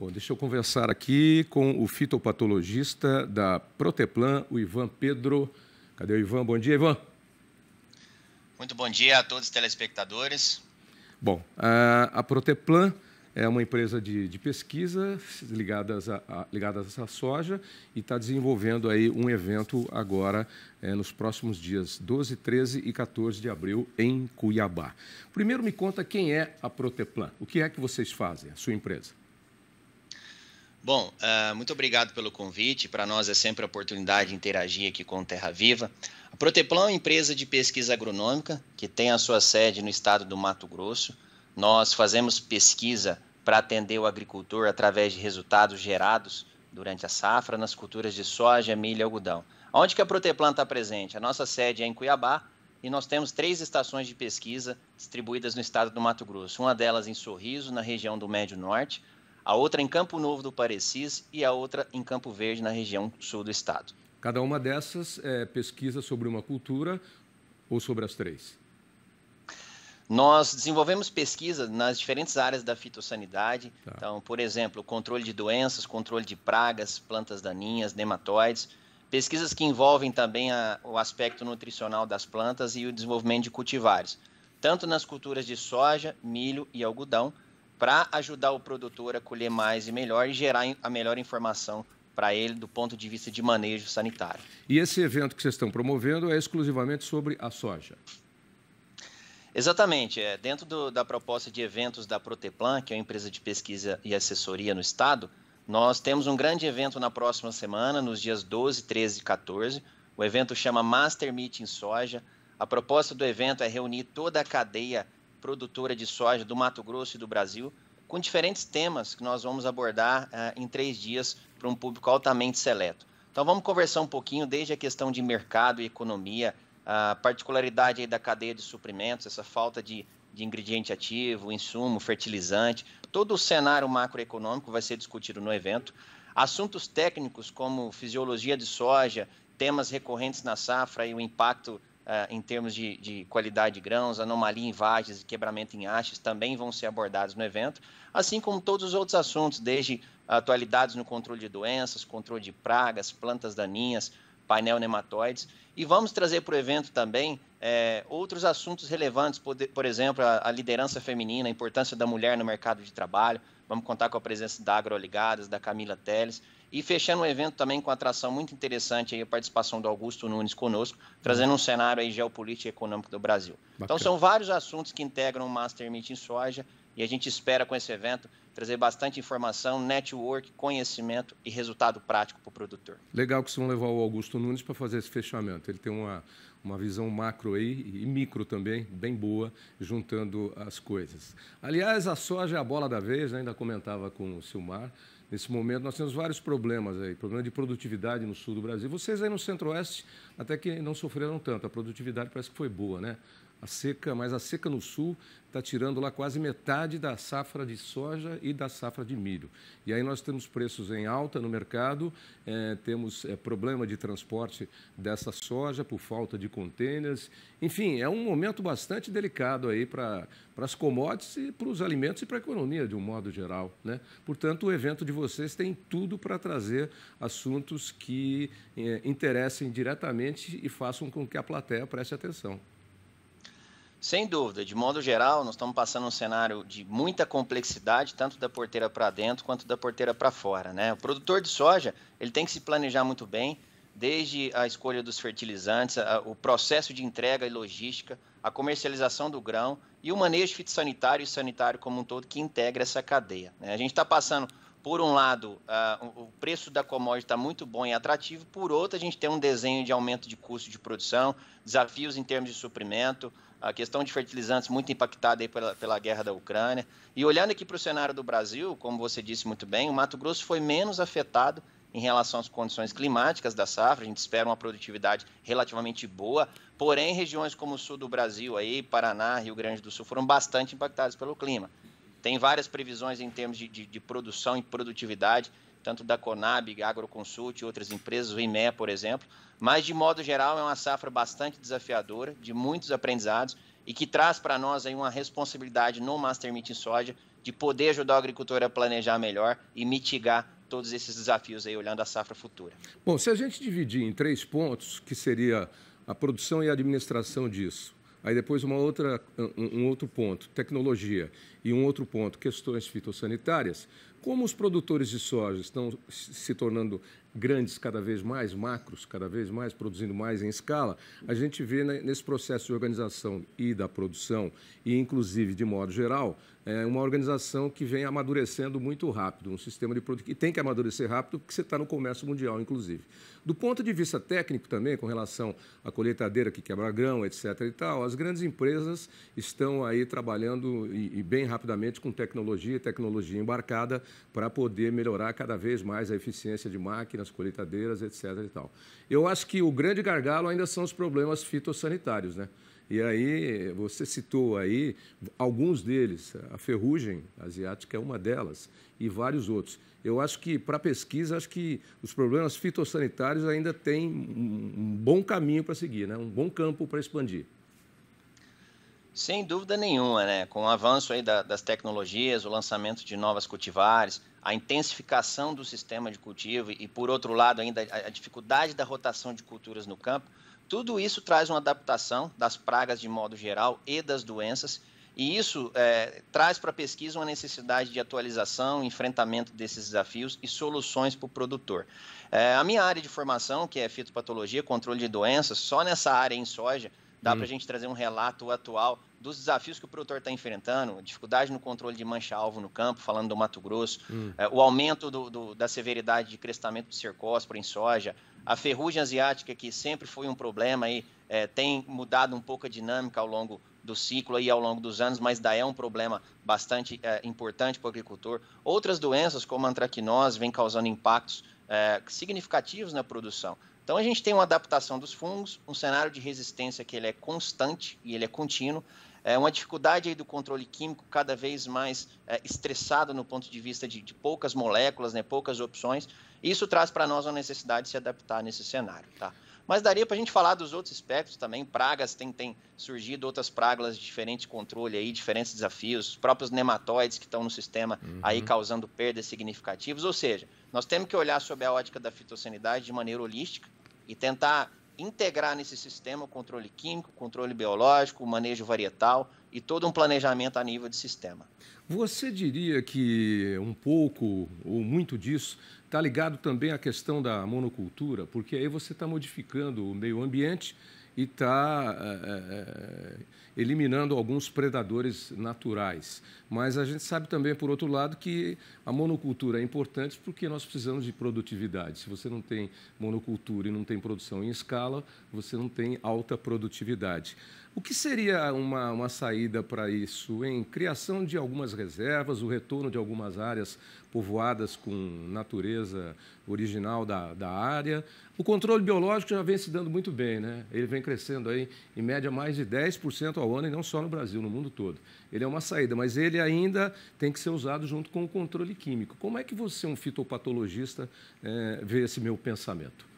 Bom, deixa eu conversar aqui com o fitopatologista da Proteplan, o Ivan Pedro. Cadê o Ivan? Bom dia, Ivan. Muito bom dia a todos os telespectadores. Bom, a Proteplan é uma empresa de, de pesquisa ligadas a, a, ligadas à soja e está desenvolvendo aí um evento agora é, nos próximos dias 12, 13 e 14 de abril em Cuiabá. Primeiro me conta quem é a Proteplan, o que é que vocês fazem, a sua empresa? Bom, uh, muito obrigado pelo convite. Para nós é sempre a oportunidade de interagir aqui com Terra Viva. A Proteplan é uma empresa de pesquisa agronômica que tem a sua sede no estado do Mato Grosso. Nós fazemos pesquisa para atender o agricultor através de resultados gerados durante a safra nas culturas de soja, milho e algodão. Onde que a Proteplan está presente? A nossa sede é em Cuiabá e nós temos três estações de pesquisa distribuídas no estado do Mato Grosso. Uma delas em Sorriso, na região do Médio Norte, a outra em Campo Novo do Parecis e a outra em Campo Verde, na região sul do estado. Cada uma dessas é, pesquisa sobre uma cultura ou sobre as três? Nós desenvolvemos pesquisas nas diferentes áreas da fitossanidade. Tá. Então, por exemplo, controle de doenças, controle de pragas, plantas daninhas, nematóides. Pesquisas que envolvem também a, o aspecto nutricional das plantas e o desenvolvimento de cultivares, tanto nas culturas de soja, milho e algodão, para ajudar o produtor a colher mais e melhor e gerar a melhor informação para ele do ponto de vista de manejo sanitário. E esse evento que vocês estão promovendo é exclusivamente sobre a soja? Exatamente. É, dentro do, da proposta de eventos da Proteplan, que é uma empresa de pesquisa e assessoria no Estado, nós temos um grande evento na próxima semana, nos dias 12, 13 e 14. O evento chama Master Meeting Soja. A proposta do evento é reunir toda a cadeia produtora de soja do Mato Grosso e do Brasil, com diferentes temas que nós vamos abordar eh, em três dias para um público altamente seleto. Então vamos conversar um pouquinho desde a questão de mercado e economia, a particularidade da cadeia de suprimentos, essa falta de, de ingrediente ativo, insumo, fertilizante, todo o cenário macroeconômico vai ser discutido no evento. Assuntos técnicos como fisiologia de soja, temas recorrentes na safra e o impacto ah, em termos de, de, qualidade de grãos, anomalia em vagens e quebramento em hastes também vão ser abordados no evento, assim como todos os outros assuntos, desde atualidades no controle de doenças, controle de pragas, plantas daninhas, painel nematóides. E vamos trazer para o evento também é, outros assuntos relevantes, por, por exemplo, a, a, liderança feminina, a importância da mulher no mercado de trabalho. Vamos contar com a presença da Agroligadas, da Camila Teles. E fechando o evento também com atração muito interessante aí, a participação do Augusto Nunes conosco, trazendo um cenário aí geopolítico e econômico do Brasil. Então, Bacana. Então são vários assuntos que integram o Master Meeting Soja e a gente espera com esse evento trazer bastante informação, network, conhecimento e resultado prático para o produtor. Legal que vocês vão levar o Augusto Nunes para fazer esse fechamento. Ele tem uma, uma visão macro aí, e micro também, bem boa, juntando as coisas. Aliás, a soja é a bola da vez, né? ainda comentava com o Silmar. Nesse momento, nós temos vários problemas aí. Problema de produtividade no sul do Brasil. Vocês aí no centro-oeste até que não sofreram tanto. A produtividade parece que foi boa, né? A seca, mas a seca no sul está tirando lá quase metade da safra de soja e da safra de milho. E aí nós temos preços em alta no mercado, é, temos é, problema de transporte dessa soja por falta de contêineres. Enfim, é um momento bastante delicado aí para as commodities e para os alimentos e para a economia de um modo geral. Né? Portanto, o evento de vocês tem tudo para trazer assuntos que é, interessem diretamente e façam com que a plateia preste atenção. Sem dúvida, de modo geral, nós estamos passando um cenário de muita complexidade, tanto da porteira para dentro quanto da porteira para fora. Né? O produtor de soja ele tem que se planejar muito bem, desde a escolha dos fertilizantes, a, o processo de entrega e logística, a comercialização do grão e o manejo fitossanitário e sanitário como um todo que integra essa cadeia. Né? A gente está passando por um lado, uh, o preço da commodity está muito bom e atrativo, por outro, a gente tem um desenho de aumento de custo de produção, desafios em termos de suprimento, a questão de fertilizantes muito impactada pela, pela guerra da Ucrânia. E olhando aqui para o cenário do Brasil, como você disse muito bem, o Mato Grosso foi menos afetado em relação às condições climáticas da safra, a gente espera uma produtividade relativamente boa, porém regiões como o sul do Brasil, aí, Paraná, Rio Grande do Sul, foram bastante impactadas pelo clima. Tem várias previsões em termos de, de, de produção e produtividade, tanto da Conab, Agroconsult e outras empresas, o IME, por exemplo. Mas, de modo geral, é uma safra bastante desafiadora, de muitos aprendizados e que traz para nós aí uma responsabilidade no Master Meeting Soja de poder ajudar o agricultor a planejar melhor e mitigar todos esses desafios aí, olhando a safra futura. Bom, se a gente dividir em três pontos, que seria a produção e a administração disso, Aí depois uma outra, um outro ponto, tecnologia, e um outro ponto, questões fitossanitárias. Como os produtores de soja estão se tornando grandes cada vez mais, macros cada vez mais, produzindo mais em escala, a gente vê né, nesse processo de organização e da produção, e inclusive de modo geral, é uma organização que vem amadurecendo muito rápido, um sistema de produto que tem que amadurecer rápido, porque você está no comércio mundial, inclusive. Do ponto de vista técnico também, com relação à colheitadeira que quebra grão, etc. e tal, as grandes empresas estão aí trabalhando e, e bem rapidamente com tecnologia, tecnologia embarcada, para poder melhorar cada vez mais a eficiência de máquinas, colheitadeiras, etc. e tal. Eu acho que o grande gargalo ainda são os problemas fitossanitários, né? E aí, você citou aí alguns deles, a ferrugem asiática é uma delas, e vários outros. Eu acho que, para a pesquisa, acho que os problemas fitossanitários ainda têm um bom caminho para seguir, né? um bom campo para expandir. Sem dúvida nenhuma, né? Com o avanço aí da, das tecnologias, o lançamento de novas cultivares, a intensificação do sistema de cultivo e, por outro lado, ainda a, a dificuldade da rotação de culturas no campo, tudo isso traz uma adaptação das pragas de modo geral e das doenças, e isso é, traz para a pesquisa uma necessidade de atualização, enfrentamento desses desafios e soluções para o produtor. É, a minha área de formação, que é fitopatologia, controle de doenças, só nessa área em soja, dá hum. para a gente trazer um relato atual dos desafios que o produtor está enfrentando, dificuldade no controle de mancha-alvo no campo, falando do Mato Grosso, hum. é, o aumento do, do, da severidade de crescimento do cercóspora em soja, a ferrugem asiática, que sempre foi um problema, aí, é, tem mudado um pouco a dinâmica ao longo do ciclo e ao longo dos anos, mas daí é um problema bastante é, importante para o agricultor. Outras doenças, como a antraquinose, vem causando impactos é, significativos na produção. Então a gente tem uma adaptação dos fungos, um cenário de resistência que ele é constante e ele é contínuo, é uma dificuldade aí do controle químico cada vez mais é, estressado no ponto de vista de, de, poucas moléculas, né, poucas opções. Isso traz para nós uma necessidade de se adaptar nesse cenário, tá? Mas daria para a gente falar dos outros espectros também, pragas, tem, tem surgido outras pragas de diferente controle aí, diferentes desafios, próprios nematóides que estão no sistema uhum. aí causando perdas significativas, ou seja, nós temos que olhar sob a ótica da fitossanidade de maneira holística e tentar integrar nesse sistema o controle químico, controle biológico, o manejo varietal e todo um planejamento a nível de sistema. Você diria que um pouco ou muito disso está ligado também à questão da monocultura, porque aí você está modificando o meio ambiente e está é, eh, eh, eh, eliminando alguns predadores naturais. Mas a gente sabe também, por outro lado, que a monocultura é importante porque nós precisamos de produtividade. Se você não tem monocultura e não tem produção em escala, você não tem alta produtividade. O que seria uma, uma saída para isso? Em criação de algumas reservas, o retorno de algumas áreas povoadas com natureza original da, da área. O controle biológico já vem se dando muito bem, né? Ele vem crescendo aí, em média, mais de 10% ao ano, e não só no Brasil, no mundo todo. Ele é uma saída, mas ele ainda tem que ser usado junto com o controle químico. Como é que você, um fitopatologista, é, vê esse meu pensamento?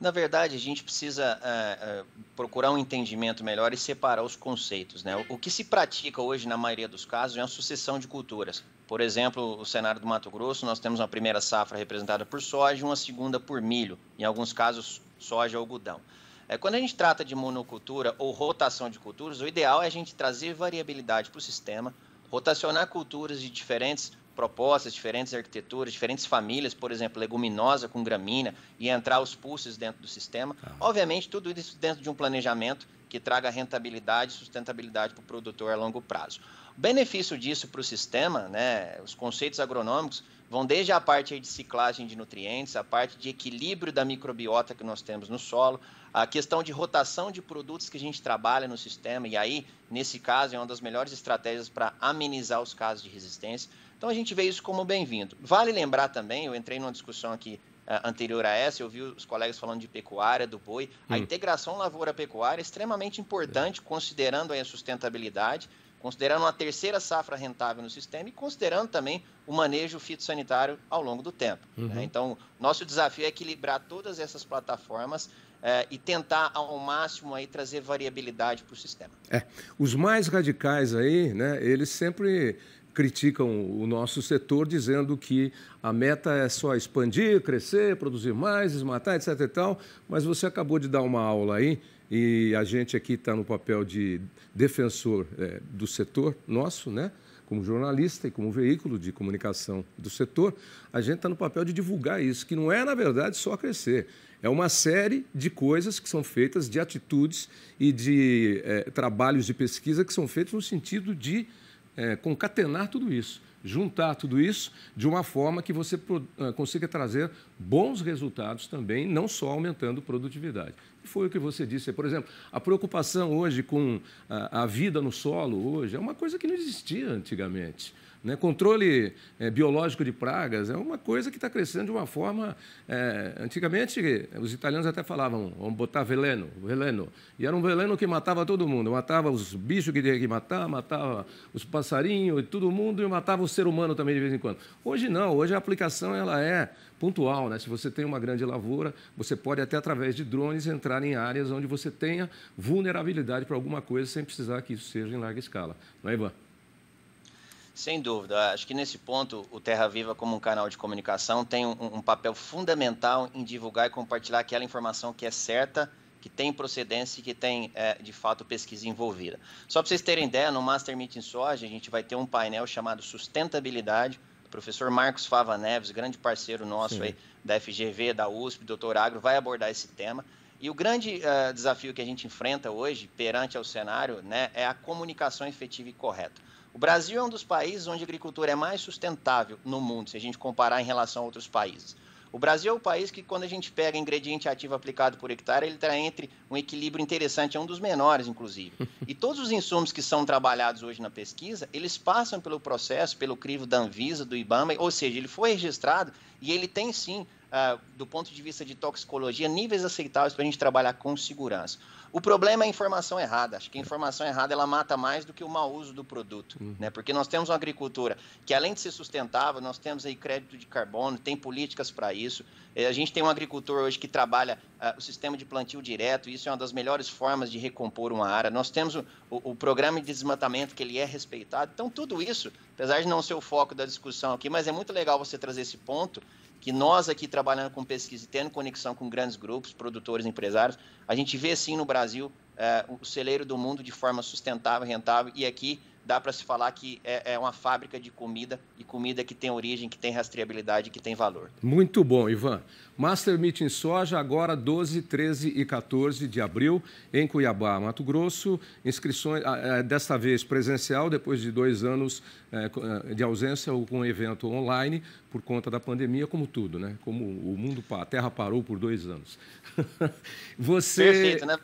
Na verdade, a gente precisa eh, eh, procurar um entendimento melhor e separar os conceitos. Né? O, que se pratica hoje, na maioria dos casos, é uma sucessão de culturas. Por exemplo, o cenário do Mato Grosso, nós temos uma primeira safra representada por soja e uma segunda por milho, em alguns casos, soja ou algodão. É, quando a gente trata de monocultura ou rotação de culturas, o ideal é a gente trazer variabilidade para o sistema, rotacionar culturas de diferentes propostas, diferentes arquiteturas, diferentes famílias, por exemplo, leguminosa com gramínea, e entrar os pulsos dentro do sistema. Ah. Obviamente, tudo isso dentro de um planejamento que traga rentabilidade e sustentabilidade para o produtor a longo prazo. O benefício disso para o sistema, né, os conceitos agronômicos, vão desde a parte de ciclagem de nutrientes, a parte de equilíbrio da microbiota que nós temos no solo, a questão de rotação de produtos que a gente trabalha no sistema, e aí, nesse caso, é uma das melhores estratégias para amenizar os casos de resistência. Então, a gente vê isso como bem-vindo. Vale lembrar também, eu entrei numa discussão aqui eh, anterior a essa, eu vi os colegas falando de pecuária, do boi. A hum. integração lavoura-pecuária é extremamente importante, considerando a sustentabilidade considerando uma terceira safra rentável no sistema e considerando também o manejo fitossanitário ao longo do tempo. Né? Uhum. Né? Então, nosso desafio é equilibrar todas essas plataformas é, e tentar ao máximo aí trazer variabilidade para o sistema. É. Os mais radicais aí, né, eles sempre criticam o nosso setor dizendo que a meta é só expandir, crescer, produzir mais, desmatar, etc e tal, mas você acabou de dar uma aula aí e a gente aqui está no papel de defensor é, do setor nosso, né? como jornalista e como veículo de comunicação do setor, a gente está no papel de divulgar isso, que não é, na verdade, só crescer. É uma série de coisas que são feitas, de atitudes e de é, trabalhos de pesquisa que são feitos no sentido de é, concatenar tudo isso, juntar tudo isso de uma forma que você ah, consiga trazer bons resultados também, não só aumentando produtividade foi o que você disse. Por exemplo, a preocupação hoje com a, a vida no solo hoje é uma coisa que não existia antigamente. Né? Controle é, biológico de pragas é uma coisa que está crescendo de uma forma. É, antigamente, os italianos até falavam, vamos botar veleno, veleno. E era um veleno que matava todo mundo. Matava os bichos que tinha que matar, matava os passarinhos e todo mundo, e matava o ser humano também de vez em quando. Hoje não, hoje a aplicação ela é pontual. Né? Se você tem uma grande lavoura, você pode até através de drones entrar em áreas onde você tenha vulnerabilidade para alguma coisa sem precisar que isso seja em larga escala. Não é, Ivan? Sem dúvida. Acho que nesse ponto, o Terra Viva, como um canal de comunicação, tem um, um, papel fundamental em divulgar e compartilhar aquela informação que é certa, que tem procedência e que tem, é, de fato, pesquisa envolvida. Só para vocês terem ideia, no Master Meeting Soja, a gente vai ter um painel chamado Sustentabilidade, professor Marcos Fava Neves, grande parceiro nosso Sim. aí da FGV, da USP, doutor Agro, vai abordar esse tema. E o grande uh, desafio que a gente enfrenta hoje, perante ao cenário, né, é a comunicação efetiva e correta. O Brasil é um dos países onde a agricultura é mais sustentável no mundo, se a gente comparar em relação a outros países. O Brasil é o país que, quando a gente pega ingrediente ativo aplicado por hectare, ele está entre um equilíbrio interessante, é um dos menores, inclusive. E todos os insumos que são trabalhados hoje na pesquisa, eles passam pelo processo, pelo crivo da Anvisa, do IBAMA, ou seja, ele foi registrado e ele tem sim ah, do ponto de vista de toxicologia, níveis aceitáveis para a gente trabalhar com segurança. O problema é a informação errada. Acho que a informação errada ela mata mais do que o mau uso do produto, uhum. né? Porque nós temos uma agricultura que além de ser sustentável, nós temos aí crédito de carbono, tem políticas para isso. É, a gente tem um agricultor hoje que trabalha uh, o sistema de plantio direto, isso é uma das melhores formas de recompor uma área. Nós temos o, o, o programa de desmatamento que ele é respeitado. Então tudo isso, apesar de não ser o foco da discussão aqui, mas é muito legal você trazer esse ponto que nós aqui trabalhando com pesquisa e tendo conexão com grandes grupos, produtores, empresários, a gente vê sim no Brasil eh, o celeiro do mundo de forma sustentável, rentável e aqui dá para se falar que é, é, uma fábrica de comida e comida que tem origem, que tem rastreabilidade, que tem valor. Muito bom, Ivan. Master em Soja, agora 12, 13 e 14 de abril, em Cuiabá, Mato Grosso. Inscrições, ah, é, desta vez presencial, depois de dois anos é, é, de ausência, ou com evento online, por conta da pandemia, como tudo, né? Como o mundo, a terra parou por dois anos. Você... Perfeito, né?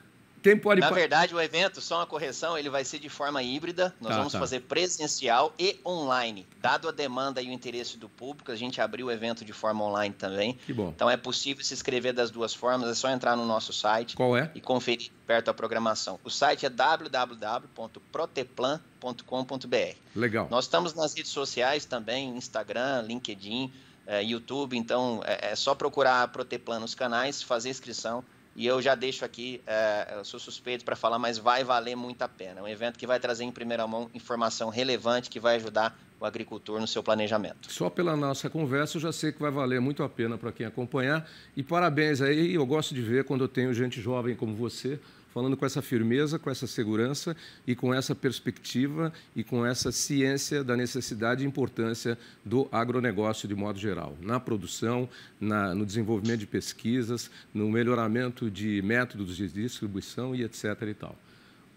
Tempore... Na verdade, o evento, só uma correção, ele vai ser de forma híbrida. Nós tá, vamos tá. fazer presencial e online. Dado a demanda e o interesse do público, a gente abriu o evento de forma online também. Que bom. Então é possível se inscrever das duas formas, é só entrar no nosso site Qual é? e conferir perto a programação. O site é www.proteplan.com.br. Legal. Nós estamos nas redes sociais também, Instagram, LinkedIn, eh, YouTube, então é, é só procurar a Proteplan nos canais, fazer inscrição e eu já deixo aqui, é, sou suspeito para falar, mas vai valer muito a pena. É um evento que vai trazer em primeira mão informação relevante que vai ajudar o agricultor no seu planejamento. Só pela nossa conversa eu já sei que vai valer muito a pena para quem acompanhar. E parabéns aí, eu gosto de ver quando eu tenho gente jovem como você falando com essa firmeza, com essa segurança e com essa perspectiva e com essa ciência da necessidade e importância do agronegócio de modo geral, na produção, na, no desenvolvimento de pesquisas, no melhoramento de métodos de distribuição e etc. E tal.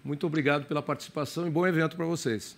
Muito obrigado pela participação e bom evento para vocês.